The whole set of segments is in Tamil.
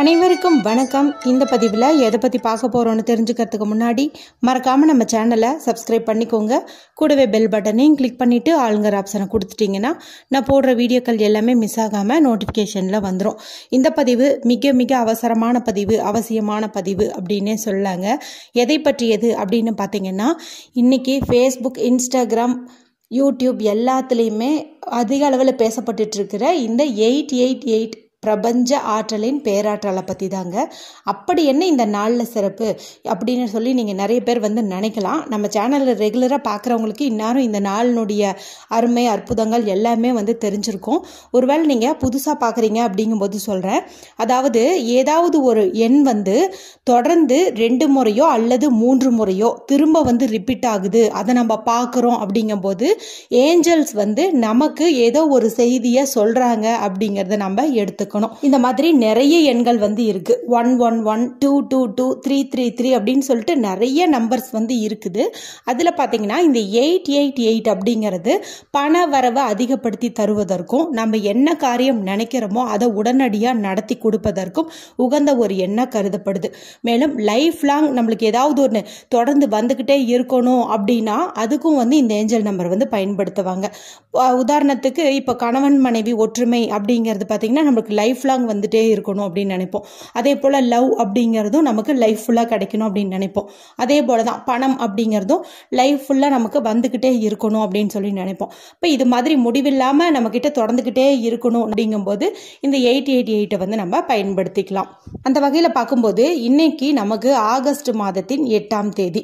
அனைவருக்கும் வணக்கம் இந்த பதிவில் எதை பற்றி பார்க்க போகிறோன்னு தெரிஞ்சுக்கிறதுக்கு முன்னாடி மறக்காமல் நம்ம சேனலை சப்ஸ்கிரைப் பண்ணிக்கோங்க கூடவே பெல் பட்டனையும் கிளிக் பண்ணிவிட்டு ஆளுங்கர் ஆப்ஷனை கொடுத்துட்டிங்கன்னா நான் போடுற வீடியோக்கள் எல்லாமே மிஸ் ஆகாமல் நோட்டிஃபிகேஷனில் வந்துடும் இந்த பதிவு மிக மிக அவசரமான பதிவு அவசியமான பதிவு அப்படின்னே சொல்லாங்க எதை பற்றியது அப்படின்னு பார்த்தீங்கன்னா இன்றைக்கி ஃபேஸ்புக் இன்ஸ்டாகிராம் யூடியூப் எல்லாத்துலேயுமே அதிக அளவில் பேசப்பட்டுருக்கிற இந்த எயிட் எயிட் எயிட் பிரபஞ்ச ஆற்றலின் பேராற்றலை பற்றி தாங்க அப்படி என்ன இந்த நாளில் சிறப்பு அப்படின்னு சொல்லி நீங்கள் நிறைய பேர் வந்து நினைக்கலாம் நம்ம சேனலில் ரெகுலராக பார்க்குறவங்களுக்கு இன்னும் இந்த நாளினுடைய அருமை அற்புதங்கள் எல்லாமே வந்து தெரிஞ்சிருக்கும் ஒருவேளை நீங்கள் புதுசாக பார்க்குறீங்க அப்படிங்கும்போது சொல்கிறேன் அதாவது ஏதாவது ஒரு எண் வந்து தொடர்ந்து ரெண்டு முறையோ அல்லது மூன்று முறையோ திரும்ப வந்து ரிப்பீட் ஆகுது அதை நம்ம பார்க்குறோம் அப்படிங்கும்போது ஏஞ்சல்ஸ் வந்து நமக்கு ஏதோ ஒரு செய்தியை சொல்கிறாங்க அப்படிங்கிறத நம்ம எடுத்துக்கணும் இருக்கணும் இந்த மாதிரி நிறைய எண்கள் வந்து இருக்கு one one one two two two three three three அப்படின்னு சொல்லிட்டு நிறைய நம்பர்ஸ் வந்து இருக்குது அதில் பார்த்தீங்கன்னா இந்த எயிட் எயிட் எயிட் அப்படிங்கிறது பண வரவை அதிகப்படுத்தி தருவதற்கும் நம்ம என்ன காரியம் நினைக்கிறோமோ அதை உடனடியாக நடத்தி கொடுப்பதற்கும் உகந்த ஒரு எண்ணம் கருதப்படுது மேலும் லைஃப் லாங் நம்மளுக்கு ஏதாவது ஒன்று தொடர்ந்து வந்துக்கிட்டே இருக்கணும் அப்படின்னா அதுக்கும் வந்து இந்த ஏஞ்சல் நம்பர் வந்து பயன்படுத்துவாங்க உதாரணத்துக்கு இப்போ கணவன் மனைவி ஒற்றுமை அப்படிங்கிறது பார்த்தீங்கன்னா நம்மளுக்கு லைஃப் லாங் வந்துட்டே இருக்கணும் அப்படின்னு நினைப்போம் அதே போல் லவ் அப்படிங்கிறதும் நமக்கு லைஃப் ஃபுல்லாக கிடைக்கணும் அப்படின்னு நினைப்போம் அதே போல் தான் பணம் அப்படிங்கிறதும் லைஃப் ஃபுல்லாக நமக்கு வந்துக்கிட்டே இருக்கணும் அப்படின்னு சொல்லி நினைப்போம் இப்போ இது மாதிரி முடிவில்லாமல் நம்மக்கிட்ட தொடர்ந்துக்கிட்டே இருக்கணும் அப்படிங்கும்போது இந்த எயிட் எயிட் எயிட்டை வந்து நம்ம பயன்படுத்திக்கலாம் அந்த வகையில் பார்க்கும்போது இன்னைக்கு நமக்கு ஆகஸ்ட் மாதத்தின் எட்டாம் தேதி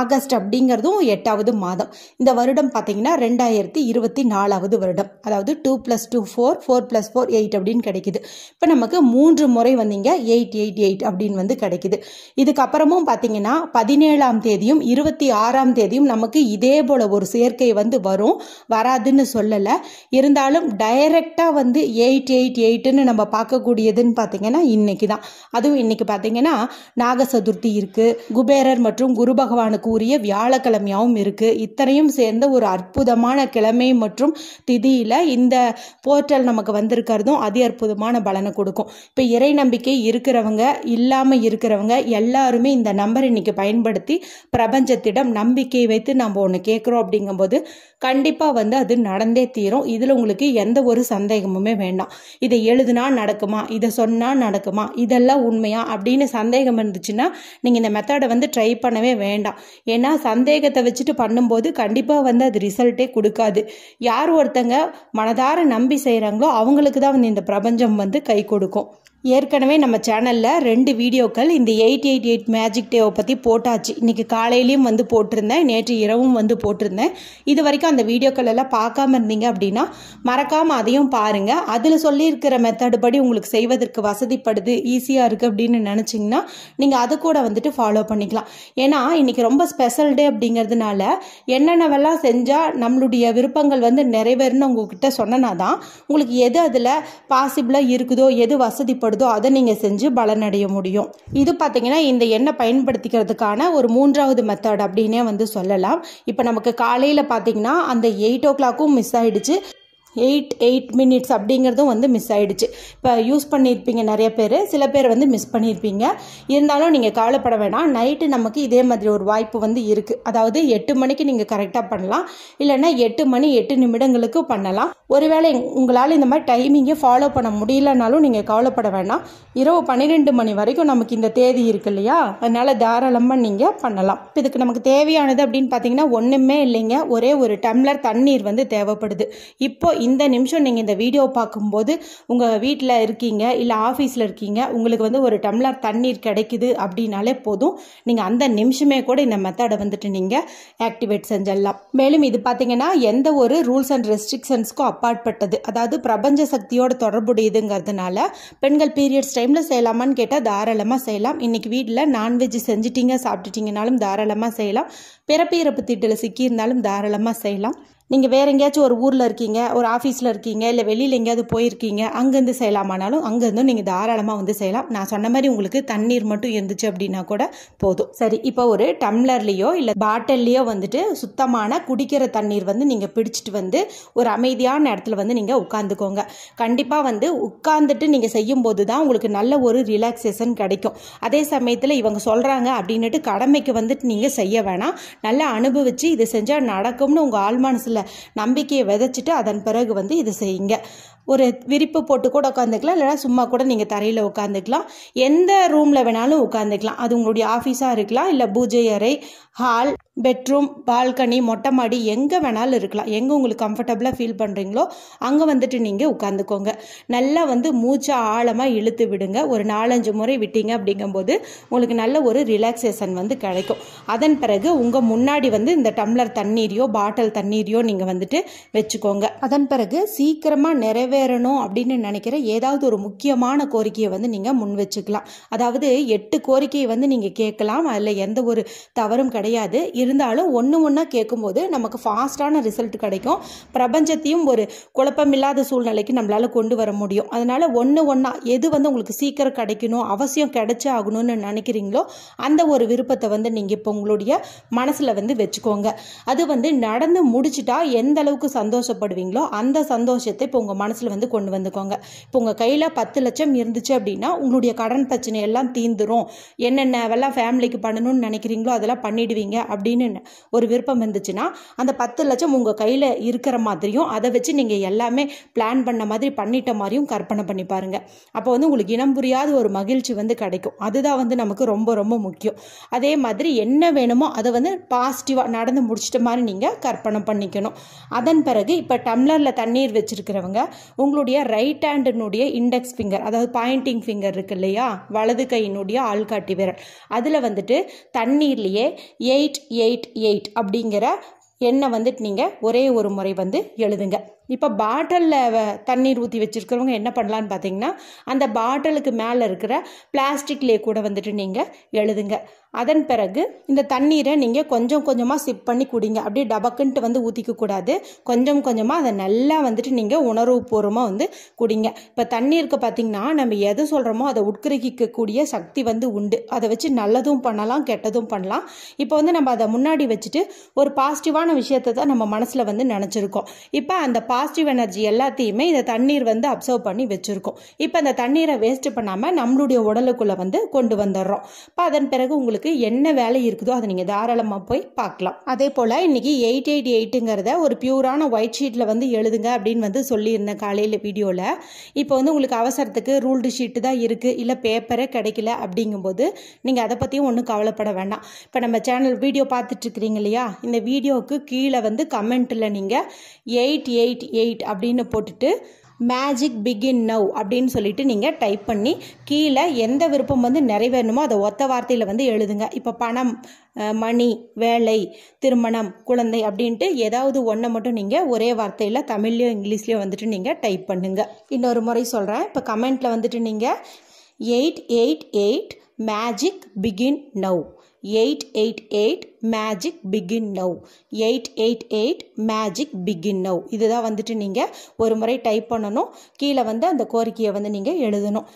ஆகஸ்ட் அப்படிங்கிறதும் எட்டாவது மாதம் இந்த வருடம் பார்த்தீங்கன்னா ரெண்டாயிரத்தி இருபத்தி நாலாவது வருடம் அதாவது two plus two four four plus four eight அப்படின்னு கிடைக்கிது கிடைக்குது இப்போ நமக்கு மூன்று முறை வந்தீங்க எயிட் எயிட் எயிட் அப்படின்னு வந்து கிடைக்குது இதுக்கப்புறமும் பார்த்தீங்கன்னா பதினேழாம் தேதியும் இருபத்தி ஆறாம் தேதியும் நமக்கு இதே போல் ஒரு சேர்க்கை வந்து வரும் வராதுன்னு சொல்லலை இருந்தாலும் டைரெக்டாக வந்து எயிட் எயிட் எயிட்டுன்னு நம்ம பார்க்கக்கூடியதுன்னு பார்த்தீங்கன்னா இன்னைக்கு தான் அதுவும் இன்னைக்கு பார்த்தீங்கன்னா நாக சதுர்த்தி இருக்குது குபேரர் மற்றும் குரு பகவானுக்கு உரிய வியாழக்கிழமையாகவும் இருக்குது இத்தனையும் சேர்ந்த ஒரு அற்புதமான கிழமை மற்றும் திதியில் இந்த போர்ட்டல் நமக்கு வந்திருக்கிறதும் அதி அற்புதமான அதிகமான பலனை கொடுக்கும் இப்போ இறை நம்பிக்கை இருக்கிறவங்க இல்லாமல் இருக்கிறவங்க எல்லாருமே இந்த நம்பர் இன்னைக்கு பயன்படுத்தி பிரபஞ்சத்திடம் நம்பிக்கை வைத்து நம்ம ஒன்று கேட்குறோம் அப்படிங்கும்போது கண்டிப்பாக வந்து அது நடந்தே தீரும் இதில் உங்களுக்கு எந்த ஒரு சந்தேகமுமே வேண்டாம் இதை எழுதுனா நடக்குமா இதை சொன்னால் நடக்குமா இதெல்லாம் உண்மையா அப்படின்னு சந்தேகம் இருந்துச்சுன்னா நீங்கள் இந்த மெத்தடை வந்து ட்ரை பண்ணவே வேண்டாம் ஏன்னா சந்தேகத்தை வச்சுட்டு பண்ணும்போது கண்டிப்பாக வந்து அது ரிசல்ட்டே கொடுக்காது யார் ஒருத்தங்க மனதார நம்பி செய்கிறாங்களோ அவங்களுக்கு தான் வந்து இந்த பிரபஞ்சம் வந்து கை கொடுக்கும் ஏற்கனவே நம்ம சேனலில் ரெண்டு வீடியோக்கள் இந்த எயிட் எயிட் எயிட் மேஜிக் டேவை பற்றி போட்டாச்சு இன்றைக்கி காலையிலையும் வந்து போட்டிருந்தேன் நேற்று இரவும் வந்து போட்டிருந்தேன் இது வரைக்கும் அந்த வீடியோக்கள் எல்லாம் பார்க்காம இருந்தீங்க அப்படின்னா மறக்காமல் அதையும் பாருங்கள் அதில் சொல்லியிருக்கிற மெத்தடு படி உங்களுக்கு செய்வதற்கு வசதிப்படுது ஈஸியாக இருக்குது அப்படின்னு நினச்சிங்கன்னா நீங்கள் அது கூட வந்துட்டு ஃபாலோ பண்ணிக்கலாம் ஏன்னா இன்றைக்கி ரொம்ப ஸ்பெஷல் டே அப்படிங்கிறதுனால என்னென்னவெல்லாம் செஞ்சால் நம்மளுடைய விருப்பங்கள் வந்து நிறைவேறுன்னு உங்ககிட்ட சொன்னனா தான் உங்களுக்கு எது அதில் பாசிபிளாக இருக்குதோ எது வசதிப்படுதோ தேவைப்படுதோ அதை நீங்கள் செஞ்சு பலனடைய முடியும் இது பார்த்தீங்கன்னா இந்த எண்ணெய் பயன்படுத்திக்கிறதுக்கான ஒரு மூன்றாவது மெத்தட் அப்படின்னே வந்து சொல்லலாம் இப்போ நமக்கு காலையில் பார்த்தீங்கன்னா அந்த எயிட் ஓ கிளாக்கும் மிஸ் ஆகிடுச்சு எயிட் எயிட் மினிட்ஸ் அப்படிங்கிறதும் வந்து மிஸ் ஆகிடுச்சு இப்போ யூஸ் பண்ணியிருப்பீங்க நிறைய பேர் சில பேர் வந்து மிஸ் பண்ணியிருப்பீங்க இருந்தாலும் நீங்கள் கவலைப்பட வேணாம் நைட்டு நமக்கு இதே மாதிரி ஒரு வாய்ப்பு வந்து இருக்குது அதாவது எட்டு மணிக்கு நீங்கள் கரெக்டாக பண்ணலாம் இல்லைன்னா எட்டு மணி எட்டு நிமிடங்களுக்கு பண்ணலாம் ஒருவேளை உங்களால் இந்த மாதிரி டைமிங்கை ஃபாலோ பண்ண முடியலனாலும் நீங்கள் கவலைப்பட வேணாம் இரவு பன்னிரெண்டு மணி வரைக்கும் நமக்கு இந்த தேதி இருக்கு இல்லையா அதனால் தாராளமாக நீங்கள் பண்ணலாம் இப்போ இதுக்கு நமக்கு தேவையானது அப்படின்னு பார்த்தீங்கன்னா ஒன்றுமே இல்லைங்க ஒரே ஒரு டம்ளர் தண்ணீர் வந்து தேவைப்படுது இப்போ இந்த நிமிஷம் நீங்கள் இந்த வீடியோ பார்க்கும்போது உங்கள் வீட்டில் இருக்கீங்க இல்லை ஆஃபீஸில் இருக்கீங்க உங்களுக்கு வந்து ஒரு டம்ளர் தண்ணீர் கிடைக்குது அப்படின்னாலே போதும் நீங்கள் அந்த நிமிஷமே கூட இந்த மெத்தடை வந்துட்டு நீங்கள் ஆக்டிவேட் செஞ்சிடலாம் மேலும் இது பார்த்தீங்கன்னா எந்த ஒரு ரூல்ஸ் அண்ட் ரெஸ்ட்ரிக்ஷன்ஸ்க்கும் அப்பாற்பட்டது அதாவது பிரபஞ்ச சக்தியோட தொடர்புடையதுங்கிறதுனால பெண்கள் பீரியட்ஸ் டைமில் செய்யலாமான்னு கேட்டால் தாராளமாக செய்யலாம் இன்றைக்கி வீட்டில் நான்வெஜ் செஞ்சிட்டிங்க சாப்பிட்டுட்டீங்கனாலும் தாராளமாக செய்யலாம் பிறப்பு இறப்பு திட்டில் சிக்கியிருந்தாலும் தாராளமாக செய்யலாம் நீங்கள் வேறு எங்கேயாச்சும் ஒரு ஊரில் இருக்கீங்க ஒரு ஆஃபீஸில் இருக்கீங்க இல்லை வெளியில் எங்கேயாவது போயிருக்கீங்க அங்கேருந்து செய்யலாமானாலும் அங்கேருந்தும் நீங்கள் தாராளமாக வந்து செய்யலாம் நான் சொன்ன மாதிரி உங்களுக்கு தண்ணீர் மட்டும் இருந்துச்சு அப்படின்னா கூட போதும் சரி இப்போ ஒரு டம்ளர்லேயோ இல்லை பாட்டில்லையோ வந்துட்டு சுத்தமான குடிக்கிற தண்ணீர் வந்து நீங்கள் பிடிச்சிட்டு வந்து ஒரு அமைதியான இடத்துல வந்து நீங்கள் உட்காந்துக்கோங்க கண்டிப்பாக வந்து உட்காந்துட்டு நீங்கள் செய்யும்போது தான் உங்களுக்கு நல்ல ஒரு ரிலாக்ஸேஷன் கிடைக்கும் அதே சமயத்தில் இவங்க சொல்கிறாங்க அப்படின்னுட்டு கடமைக்கு வந்துட்டு நீங்கள் செய்ய வேணாம் நல்லா அனுபவித்து இது செஞ்சால் நடக்கும்னு உங்கள் ஆள் மனசில் நம்பிக்கையை விதைச்சிட்டு அதன் பிறகு வந்து இது செய்யுங்க ஒரு விரிப்பு போட்டு கூட உட்காந்துக்கலாம் இல்லைனா சும்மா கூட நீங்கள் தரையில் உட்காந்துக்கலாம் எந்த ரூமில் வேணாலும் உட்காந்துக்கலாம் அது உங்களுடைய ஆஃபீஸாக இருக்கலாம் இல்லை பூஜை அறை ஹால் பெட்ரூம் பால்கனி மொட்டை மாடி எங்கே வேணாலும் இருக்கலாம் எங்கே உங்களுக்கு கம்ஃபர்டபுளாக ஃபீல் பண்ணுறீங்களோ அங்கே வந்துட்டு நீங்கள் உட்காந்துக்கோங்க நல்லா வந்து மூச்சை ஆழமாக இழுத்து விடுங்க ஒரு நாலஞ்சு முறை விட்டீங்க அப்படிங்கும்போது உங்களுக்கு நல்ல ஒரு ரிலாக்ஸேஷன் வந்து கிடைக்கும் அதன் பிறகு உங்கள் முன்னாடி வந்து இந்த டம்ளர் தண்ணீரையோ பாட்டில் தண்ணீரையோ நீங்கள் வந்துட்டு வச்சுக்கோங்க அதன் பிறகு சீக்கிரமாக நிறைவே நிறைவேறணும் அப்படின்னு நினைக்கிற ஏதாவது ஒரு முக்கியமான கோரிக்கையை வந்து நீங்கள் முன் வச்சுக்கலாம் அதாவது எட்டு கோரிக்கையை வந்து நீங்கள் கேட்கலாம் அதில் எந்த ஒரு தவறும் கிடையாது இருந்தாலும் ஒன்று ஒன்றா கேட்கும்போது நமக்கு ஃபாஸ்ட்டான ரிசல்ட் கிடைக்கும் பிரபஞ்சத்தையும் ஒரு குழப்பமில்லாத சூழ்நிலைக்கு நம்மளால் கொண்டு வர முடியும் அதனால் ஒன்று ஒன்றா எது வந்து உங்களுக்கு சீக்கிரம் கிடைக்கணும் அவசியம் கிடைச்சே ஆகணும்னு நினைக்கிறீங்களோ அந்த ஒரு விருப்பத்தை வந்து நீங்கள் இப்போ உங்களுடைய மனசில் வந்து வச்சுக்கோங்க அது வந்து நடந்து முடிச்சுட்டா எந்த அளவுக்கு சந்தோஷப்படுவீங்களோ அந்த சந்தோஷத்தை இப்போ உங்கள் மனசில் பேலன்ஸில் வந்து கொண்டு வந்துக்கோங்க இப்போ உங்கள் கையில் பத்து லட்சம் இருந்துச்சு அப்படின்னா உங்களுடைய கடன் பிரச்சனை எல்லாம் தீந்துரும் என்னென்னவெல்லாம் ஃபேமிலிக்கு பண்ணணும்னு நினைக்கிறீங்களோ அதெல்லாம் பண்ணிடுவீங்க அப்படின்னு ஒரு விருப்பம் இருந்துச்சுன்னா அந்த பத்து லட்சம் உங்கள் கையில் இருக்கிற மாதிரியும் அதை வச்சு நீங்கள் எல்லாமே பிளான் பண்ண மாதிரி பண்ணிட்ட மாதிரியும் கற்பனை பண்ணி பாருங்கள் அப்போ வந்து உங்களுக்கு இனம் புரியாத ஒரு மகிழ்ச்சி வந்து கிடைக்கும் அதுதான் வந்து நமக்கு ரொம்ப ரொம்ப முக்கியம் அதே மாதிரி என்ன வேணுமோ அதை வந்து பாசிட்டிவாக நடந்து முடிச்சிட்ட மாதிரி நீங்கள் கற்பனை பண்ணிக்கணும் அதன் பிறகு இப்போ டம்ளரில் தண்ணீர் வச்சுருக்கிறவங்க உங்களுடைய ரைட் ஹேண்டினுடைய இண்டெக்ஸ் ஃபிங்கர் அதாவது பாயிண்டிங் ஃபிங்கர் இருக்கு இல்லையா வலது கையினுடைய ஆள்காட்டி விரல் அதில் வந்துட்டு தண்ணீர்லேயே எயிட் எயிட் எயிட் அப்படிங்கிற எண்ணை வந்துட்டு நீங்கள் ஒரே ஒரு முறை வந்து எழுதுங்க இப்போ பாட்டிலில் தண்ணீர் ஊற்றி வச்சுருக்கிறவங்க என்ன பண்ணலான்னு பார்த்தீங்கன்னா அந்த பாட்டிலுக்கு மேலே இருக்கிற பிளாஸ்டிக்லேயே கூட வந்துட்டு நீங்கள் எழுதுங்க அதன் பிறகு இந்த தண்ணீரை நீங்கள் கொஞ்சம் கொஞ்சமாக சிப் பண்ணி குடிங்க அப்படியே டபக்குன்ட்டு வந்து ஊற்றிக்கக்கூடாது கொஞ்சம் கொஞ்சமாக அதை நல்லா வந்துட்டு நீங்கள் உணர்வுபூர்வமாக வந்து குடிங்க இப்போ தண்ணீருக்கு பார்த்தீங்கன்னா நம்ம எது சொல்கிறோமோ அதை உட்கிரகிக்கக்கூடிய சக்தி வந்து உண்டு அதை வச்சு நல்லதும் பண்ணலாம் கெட்டதும் பண்ணலாம் இப்போ வந்து நம்ம அதை முன்னாடி வச்சுட்டு ஒரு பாசிட்டிவான விஷயத்தை தான் நம்ம மனசில் வந்து நினச்சிருக்கோம் இப்போ அந்த பாசிட்டிவ் எனர்ஜி எல்லாத்தையுமே இந்த தண்ணீர் வந்து அப்சர்வ் பண்ணி வச்சுருக்கோம் இப்போ அந்த தண்ணீரை வேஸ்ட் பண்ணாமல் நம்மளுடைய உடலுக்குள்ளே வந்து கொண்டு வந்துடுறோம் இப்போ அதன் பிறகு உங்களுக்கு என்ன வேலை இருக்குதோ அதை நீங்கள் தாராளமாக போய் பார்க்கலாம் அதே போல் இன்றைக்கி எயிட் எயிட் எயிட்டுங்கிறத ஒரு பியூரான ஒயிட் ஷீட்டில் வந்து எழுதுங்க அப்படின்னு வந்து சொல்லியிருந்தேன் காலையில் வீடியோவில் இப்போ வந்து உங்களுக்கு அவசரத்துக்கு ரூல்டு ஷீட்டு தான் இருக்குது இல்லை பேப்பரே கிடைக்கல அப்படிங்கும்போது நீங்கள் அதை பற்றியும் ஒன்றும் கவலைப்பட வேண்டாம் இப்போ நம்ம சேனல் வீடியோ பார்த்துட்ருக்கிறீங்க இல்லையா இந்த வீடியோவுக்கு கீழே வந்து கமெண்ட்டில் நீங்கள் எயிட் எயிட் எயிட் அப்படின்னு போட்டுட்டு மேஜிக் பிகின் நவ் அப்படின்னு சொல்லிட்டு நீங்கள் டைப் பண்ணி கீழே எந்த விருப்பம் வந்து நிறைவேறணுமோ அதை ஒத்த வார்த்தையில் வந்து எழுதுங்க இப்போ பணம் மணி வேலை திருமணம் குழந்தை அப்படின்ட்டு ஏதாவது ஒன்றை மட்டும் நீங்கள் ஒரே வார்த்தையில் தமிழ்லையோ இங்கிலீஷ்லேயோ வந்துட்டு நீங்கள் டைப் பண்ணுங்கள் இன்னொரு முறை சொல்கிறேன் இப்போ கமெண்ட்டில் வந்துட்டு நீங்கள் eight eight eight magic begin now 888 magic begin now 888 magic begin now இதுதான் வந்துட்டு நீங்கள் ஒரு முறை டைப் பண்ணணும் கீழே வந்து அந்த கோரிக்கையை வந்து நீங்கள் எழுதணும்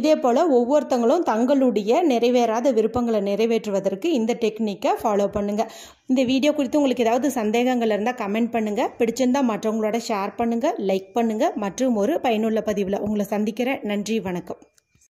இதே போல் ஒவ்வொருத்தங்களும் தங்களுடைய நிறைவேறாத விருப்பங்களை நிறைவேற்றுவதற்கு இந்த டெக்னிக்கை ஃபாலோ பண்ணுங்கள் இந்த வீடியோ குறித்து உங்களுக்கு ஏதாவது சந்தேகங்கள் இருந்தால் கமெண்ட் பண்ணுங்கள் பிடிச்சிருந்தால் மற்றவங்களோட ஷேர் பண்ணுங்கள் லைக் பண்ணுங்கள் மற்றும் ஒரு பயனுள்ள பதிவில் உங்களை சந்திக்கிற நன்றி வணக்கம்